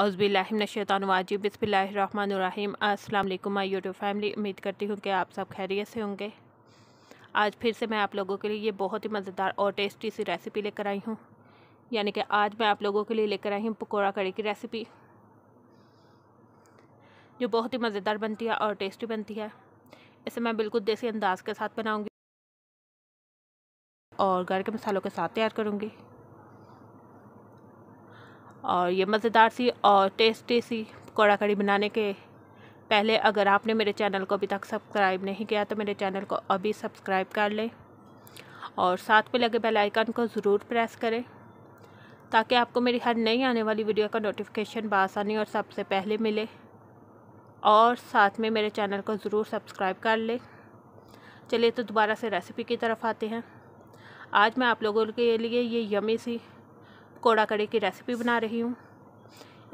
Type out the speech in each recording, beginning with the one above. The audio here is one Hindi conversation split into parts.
अज़बिल्लाशैतानवाजी अस्सलाम वालेकुम माय यूट्यूब फैमिली उम्मीद करती हूँ कि आप सब खैरियत से होंगे आज फिर से मैं आप लोगों के लिए ये बहुत ही मज़ेदार और टेस्टी सी रेसिपी लेकर आई हूँ यानी कि आज मैं आप लोगों के लिए लेकर आई हूँ पकौड़ा कड़ी की रेसिपी जो बहुत ही मज़ेदार बनती है और टेस्टी बनती है इसे मैं बिल्कुल देसी अंदाज के साथ बनाऊँगी और घर के मसालों के साथ तैयार करूँगी और ये मज़ेदार सी और टेस्टी सी पकौड़ा कड़ी बनाने के पहले अगर आपने मेरे चैनल को अभी तक सब्सक्राइब नहीं किया तो मेरे चैनल को अभी सब्सक्राइब कर लें और साथ में लगे बेल आइकन को ज़रूर प्रेस करें ताकि आपको मेरी हर नई आने वाली वीडियो का नोटिफिकेशन बसानी और सबसे पहले मिले और साथ में मेरे चैनल को ज़रूर सब्सक्राइब कर लें चलिए तो दोबारा से रेसिपी की तरफ आते हैं आज मैं आप लोगों के लिए ये यमी सी कोड़ा कड़ी की रेसिपी बना रही हूँ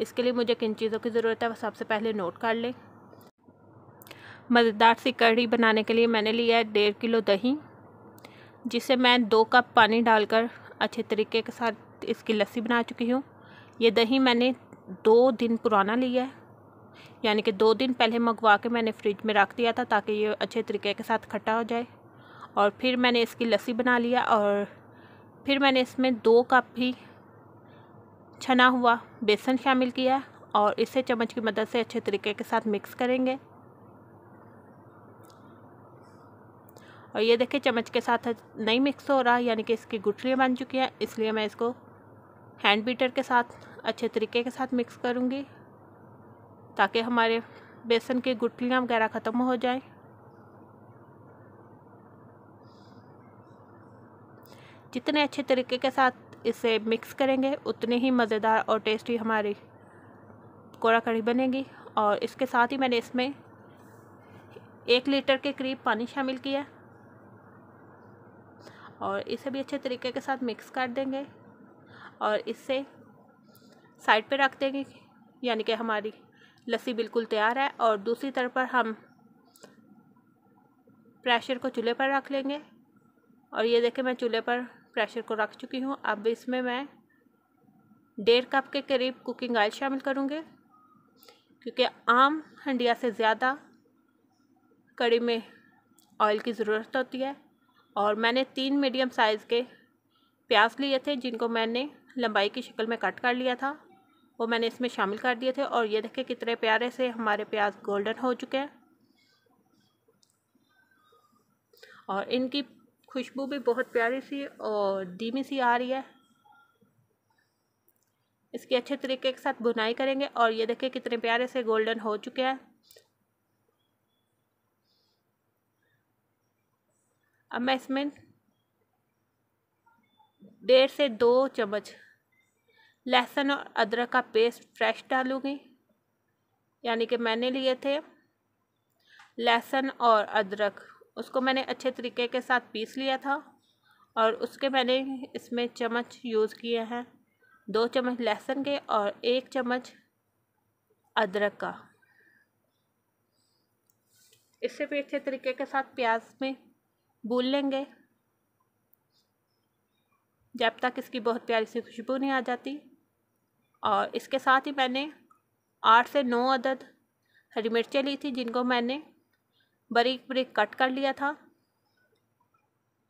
इसके लिए मुझे किन चीज़ों की ज़रूरत है वह सबसे पहले नोट कर लें मज़ेदार सी कढ़ी बनाने के लिए मैंने लिया है डेढ़ किलो दही जिसे मैं दो कप पानी डालकर अच्छे तरीके के साथ इसकी लस्सी बना चुकी हूँ ये दही मैंने दो दिन पुराना लिया है यानी कि दो दिन पहले मंगवा के मैंने फ्रिज में रख दिया था ताकि ये अच्छे तरीके के साथ खट्टा हो जाए और फिर मैंने इसकी लस्सी बना लिया और फिर मैंने इसमें दो कप भी छना हुआ बेसन शामिल किया और इसे चम्मच की मदद से अच्छे तरीके के साथ मिक्स करेंगे और ये देखिए चम्मच के साथ नहीं मिक्स हो रहा यानी कि इसकी गुठलियाँ बन चुकी हैं इसलिए मैं इसको हैंड बीटर के साथ अच्छे तरीके के साथ मिक्स करूँगी ताकि हमारे बेसन की गुठलियाँ वगैरह ख़त्म हो जाएं जितने अच्छे तरीके के साथ इसे मिक्स करेंगे उतने ही मज़ेदार और टेस्टी हमारी कोरा कड़ी बनेगी और इसके साथ ही मैंने इसमें एक लीटर के करीब पानी शामिल किया और इसे भी अच्छे तरीके के साथ मिक्स कर देंगे और इससे साइड पे रख देंगे यानी कि हमारी लस्सी बिल्कुल तैयार है और दूसरी तरफ पर हम प्रेशर को चूल्हे पर रख लेंगे और ये देखें मैं चूल्हे पर प्रेशर को रख चुकी हूँ अब इसमें मैं डेढ़ कप के करीब कुकिंग ऑयल शामिल करूँगी क्योंकि आम हंडिया से ज़्यादा कड़ी में ऑयल की ज़रूरत होती है और मैंने तीन मीडियम साइज़ के प्याज लिए थे जिनको मैंने लंबाई की शक्ल में कट कर लिया था वो मैंने इसमें शामिल कर दिए थे और ये देखें कितने प्यारे से हमारे प्याज गोल्डन हो चुके हैं और इनकी खुशबू भी बहुत प्यारी सी और धीमी सी आ रही है इसकी अच्छे तरीके के साथ बुनाई करेंगे और ये देखिए कितने प्यारे से गोल्डन हो चुके हैं अब मैं इसमें डेढ़ से दो चम्मच लहसुन और अदरक का पेस्ट फ्रेश डालूँगी यानी कि मैंने लिए थे लहसुन और अदरक उसको मैंने अच्छे तरीके के साथ पीस लिया था और उसके मैंने इसमें चम्मच यूज़ किए हैं दो चम्मच लहसुन के और एक चम्मच अदरक का इससे भी अच्छे तरीके के साथ प्याज में भूल लेंगे जब तक इसकी बहुत प्यारी सी खुशबू नहीं आ जाती और इसके साथ ही मैंने आठ से नौ अदद हरी मिर्चें ली थी जिनको मैंने बरीक बरीक कट कर लिया था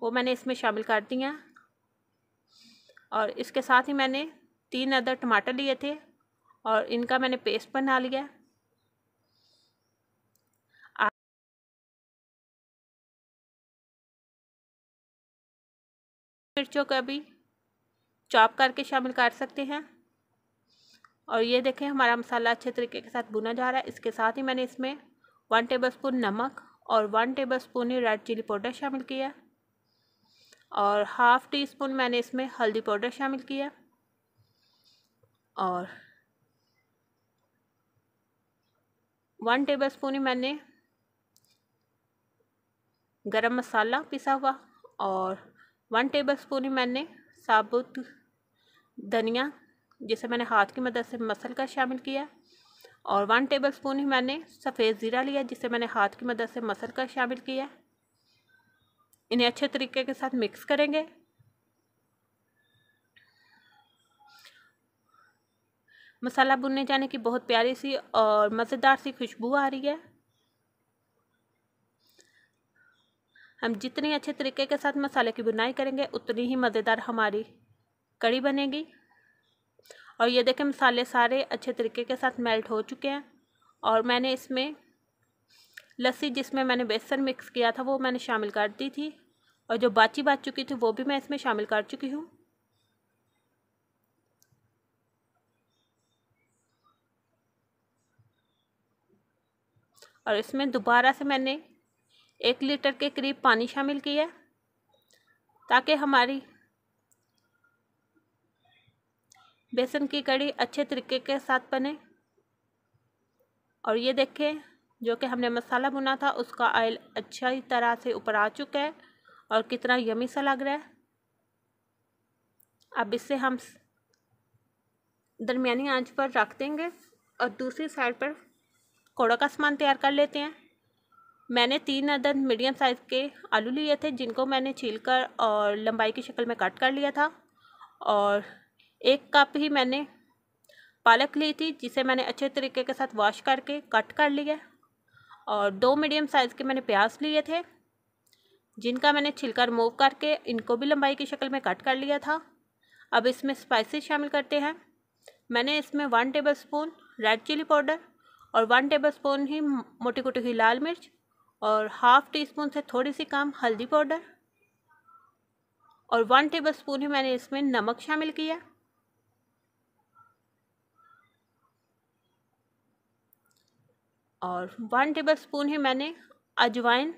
वो मैंने इसमें शामिल कर दिया और इसके साथ ही मैंने तीन अदर टमाटर लिए थे और इनका मैंने पेस्ट बना लिया मिर्चों का भी चॉप करके शामिल कर सकते हैं और ये देखें हमारा मसाला अच्छे तरीके के साथ भुना जा रहा है इसके साथ ही मैंने इसमें वन टेबलस्पून नमक और वन टेबलस्पून ही रेड चिली पाउडर शामिल किया और हाफ़ टी स्पून मैंने इसमें हल्दी पाउडर शामिल किया और वन टेबल स्पून ही मैंने गरम मसाला पिसा हुआ और वन टेबल स्पून ही मैंने साबुत धनिया जिसे मैंने हाथ की मदद से मसल कर शामिल किया और वन टेबल स्पून ही मैंने सफ़ेद ज़ीरा लिया जिसे मैंने हाथ की मदद से मसल कर शामिल किया इन्हें अच्छे तरीके के साथ मिक्स करेंगे मसाला बुनने जाने की बहुत प्यारी सी और मज़ेदार सी खुशबू आ रही है हम जितनी अच्छे तरीके के साथ मसाले की बुनाई करेंगे उतनी ही मज़ेदार हमारी कड़ी बनेगी और ये देखें मसाले सारे अच्छे तरीके के साथ मेल्ट हो चुके हैं और मैंने इसमें लस्सी जिसमें मैंने बेसन मिक्स किया था वो मैंने शामिल कर दी थी और जो बाची बाच चुकी थी वो भी मैं इसमें शामिल कर चुकी हूँ और इसमें दोबारा से मैंने एक लीटर के करीब पानी शामिल किया ताकि हमारी बेसन की कड़ी अच्छे तरीके के साथ बने और ये देखें जो कि हमने मसाला बुना था उसका ऑयल अच्छा ही तरह से ऊपर आ चुका है और कितना यमी सा लग रहा है अब इसे हम दरमिया आंच पर रख देंगे और दूसरी साइड पर कोड़ा का सामान तैयार कर लेते हैं मैंने तीन अदद मीडियम साइज़ के आलू लिए थे जिनको मैंने छील कर और लंबाई की शक्ल में कट कर लिया था और एक कप ही मैंने पालक ली थी जिसे मैंने अच्छे तरीके के साथ वॉश करके कट कर लिया और दो मीडियम साइज़ के मैंने प्याज लिए थे जिनका मैंने छिलका रिमूव करके इनको भी लंबाई की शक्ल में कट कर लिया था अब इसमें स्पाइसेस शामिल करते हैं मैंने इसमें one tablespoon red chilli powder और वन टेबल स्पून ही मोटी कुटी हुई लाल मिर्च और हाफ़ टी स्पून से थोड़ी सी कम हल्दी पाउडर और वन टेबल स्पून ही मैंने इसमें नमक शामिल किया और वन टेबल स्पून ही मैंने अजवाइन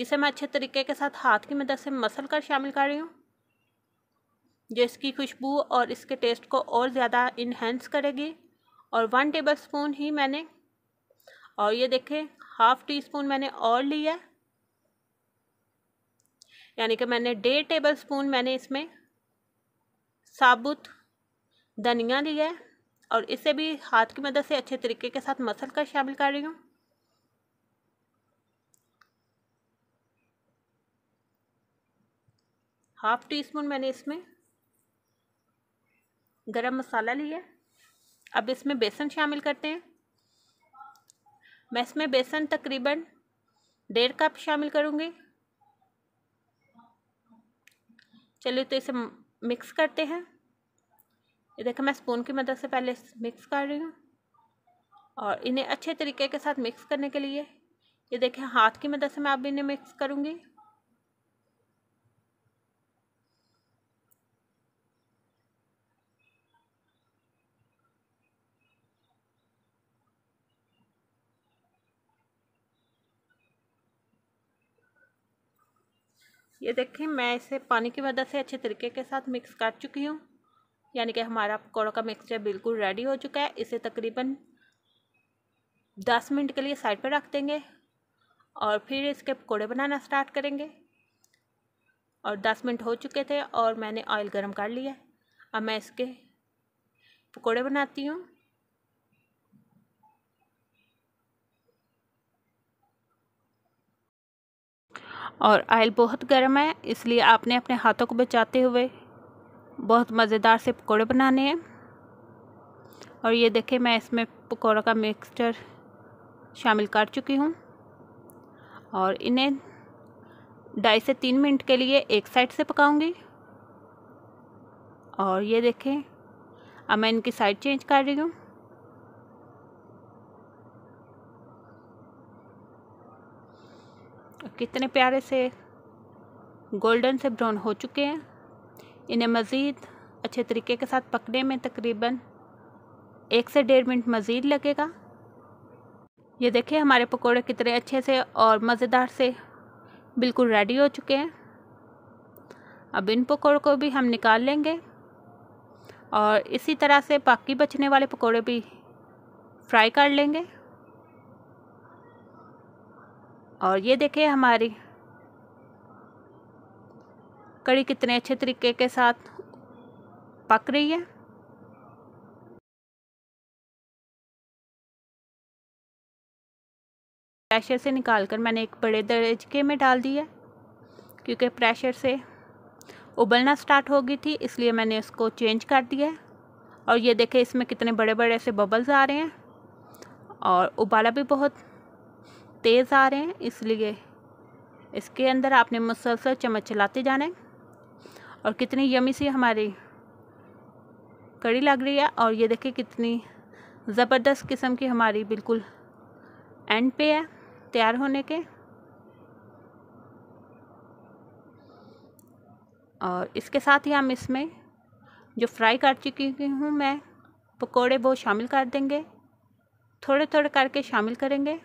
जिसे मैं अच्छे तरीके के साथ हाथ की मदद से मसल कर शामिल कर रही हूँ जो इसकी खुशबू और इसके टेस्ट को और ज़्यादा इन्हेंस करेगी और वन टेबल स्पून ही मैंने और ये देखें हाफ़ टी स्पून मैंने और लिया यानी कि मैंने डेढ़ टेबल स्पून मैंने इसमें साबुत धनिया लिया है और इसे भी हाथ की मदद से अच्छे तरीके के साथ मसल कर शामिल कर रही हूँ हाफ टी स्पून मैंने इसमें गरम मसाला लिया अब इसमें बेसन शामिल करते हैं मैं इसमें बेसन तकरीबन डेढ़ कप शामिल करूँगी चलिए तो इसे मिक्स करते हैं ये देखो मैं स्पून की मदद से पहले मिक्स कर रही हूँ और इन्हें अच्छे तरीके के साथ मिक्स करने के लिए ये देखें हाथ की मदद से मैं अब इन्हें मिक्स करूँगी ये देखें मैं इसे पानी की मदद से अच्छे तरीके के साथ मिक्स कर चुकी हूँ यानी कि हमारा पकौड़ों का मिक्सचर बिल्कुल रेडी हो चुका है इसे तकरीबन दस मिनट के लिए साइड पर रख देंगे और फिर इसके पकौड़े बनाना स्टार्ट करेंगे और दस मिनट हो चुके थे और मैंने ऑयल गर्म कर लिया अब मैं इसके पकौड़े बनाती हूँ और आयल बहुत गर्म है इसलिए आपने अपने हाथों को बचाते हुए बहुत मज़ेदार से पकौड़े बनाने हैं और ये देखें मैं इसमें पकौड़ा का मिक्सचर शामिल कर चुकी हूँ और इन्हें ढाई से तीन मिनट के लिए एक साइड से पकाऊंगी और ये देखें अब मैं इनकी साइड चेंज कर रही हूँ कितने प्यारे से गोल्डन से ब्राउन हो चुके हैं इन्हें मज़ीद अच्छे तरीके के साथ पकने में तकरीबन एक से डेढ़ मिनट मज़ीद लगेगा ये देखिए हमारे पकोड़े कितने अच्छे से और मज़ेदार से बिल्कुल रेडी हो चुके हैं अब इन पकोड़ों को भी हम निकाल लेंगे और इसी तरह से बाकी बचने वाले पकोड़े भी फ्राई कर लेंगे और ये देखिए हमारी कड़ी कितने अच्छे तरीके के साथ पक रही है प्रेशर से निकाल कर मैंने एक बड़े दरजे में डाल दिया है क्योंकि प्रेशर से उबलना स्टार्ट हो गई थी इसलिए मैंने इसको चेंज कर दिया है और ये देखें इसमें कितने बड़े बड़े से बबल्स आ रहे हैं और उबाला भी बहुत तेज़ आ रहे हैं इसलिए इसके अंदर आपने मुसलसल चम्मच चलाते जाना है और कितनी यमी सी हमारी कड़ी लग रही है और ये देखिए कितनी ज़बरदस्त किस्म की हमारी बिल्कुल एंड पे है तैयार होने के और इसके साथ ही हम इसमें जो फ्राई कर चुकी हूँ मैं पकोड़े वो शामिल कर देंगे थोड़े थोड़े करके शामिल करेंगे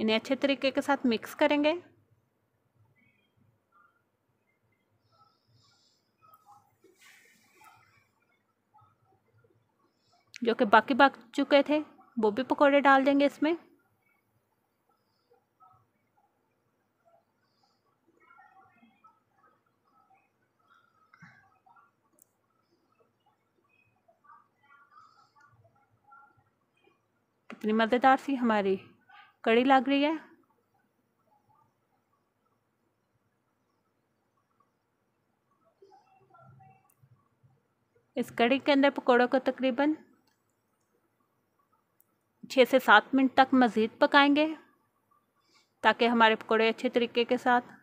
इन्हें अच्छे तरीके के साथ मिक्स करेंगे जो कि बाकी बाक चुके थे वो भी पकौड़े डाल देंगे इसमें कितनी मज़ेदार सी हमारी कड़ी लग रही है इस कड़ी के अंदर पकौड़ों को तकरीबन छः से सात मिनट तक मज़ीद पकाएंगे ताकि हमारे पकौड़े अच्छे तरीके के साथ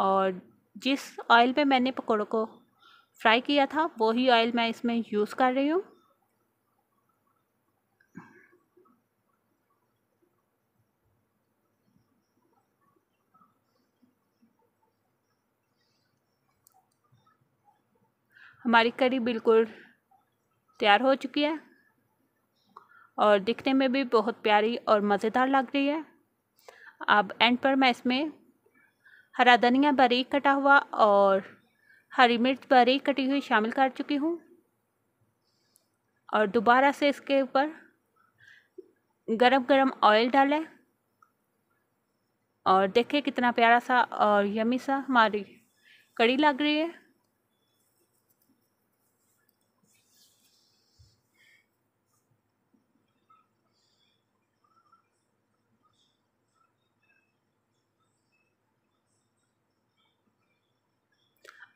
और जिस ऑयल पे मैंने पकौड़ों को फ्राई किया था वही ऑयल मैं इसमें यूज़ कर रही हूँ हमारी कड़ी बिल्कुल तैयार हो चुकी है और दिखने में भी बहुत प्यारी और मज़ेदार लग रही है अब एंड पर मैं इसमें हरा धनिया बारीक कटा हुआ और हरी मिर्च बारीक कटी हुई शामिल कर चुकी हूँ और दोबारा से इसके ऊपर गरम गरम ऑयल डालें और देखें कितना प्यारा सा और यमी सा हमारी कड़ी लग रही है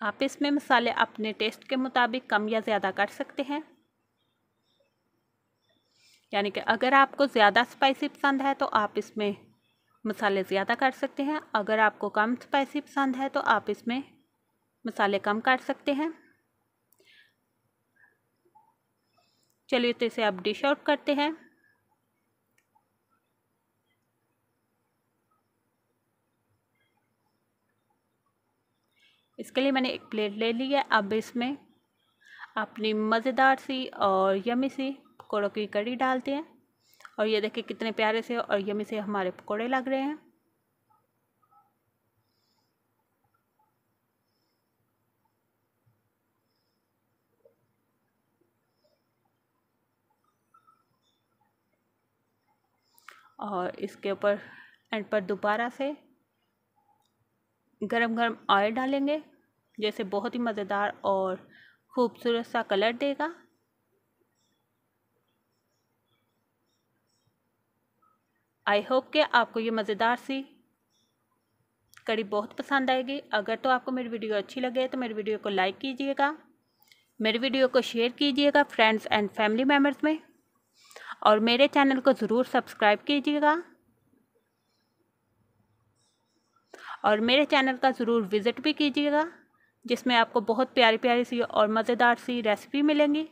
आप इसमें मसाले अपने टेस्ट के मुताबिक कम या ज़्यादा कर सकते हैं यानी कि अगर आपको ज़्यादा स्पाइसी पसंद है तो आप इसमें मसाले ज़्यादा कर सकते हैं अगर आपको कम स्पाइसी पसंद है तो आप इसमें मसाले कम कर सकते हैं चलिए तो इसे आप डिश आउट करते हैं इसके लिए मैंने एक प्लेट ले ली है अब इसमें अपनी मज़ेदार सी और यमी सी पकौड़ों की कड़ी डालते हैं और ये देखिए कितने प्यारे से और यमी से हमारे पकौड़े लग रहे हैं और इसके ऊपर एंड पर दोबारा से गरम गरम ऑयल डालेंगे जैसे बहुत ही मज़ेदार और ख़ूबसूरत सा कलर देगा आई होप कि आपको ये मज़ेदार सी कड़ी बहुत पसंद आएगी अगर तो आपको मेरी वीडियो अच्छी लगे तो मेरी वीडियो को लाइक कीजिएगा मेरी वीडियो को शेयर कीजिएगा फ्रेंड्स एंड फैमिली मेम्बर्स में और मेरे चैनल को ज़रूर सब्सक्राइब कीजिएगा और मेरे चैनल का ज़रूर विज़िट भी कीजिएगा जिसमें आपको बहुत प्यारी प्यारी सी और मज़ेदार सी रेसिपी मिलेंगी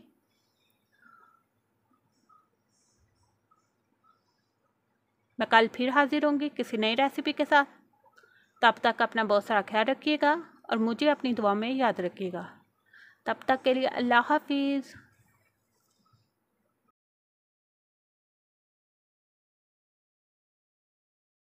मैं कल फिर हाज़िर होंगी किसी नई रेसिपी के साथ तब तक अपना बहुत सारा ख्याल रखिएगा और मुझे अपनी दुआ में याद रखिएगा तब तक के लिए अल्लाह हाफिज़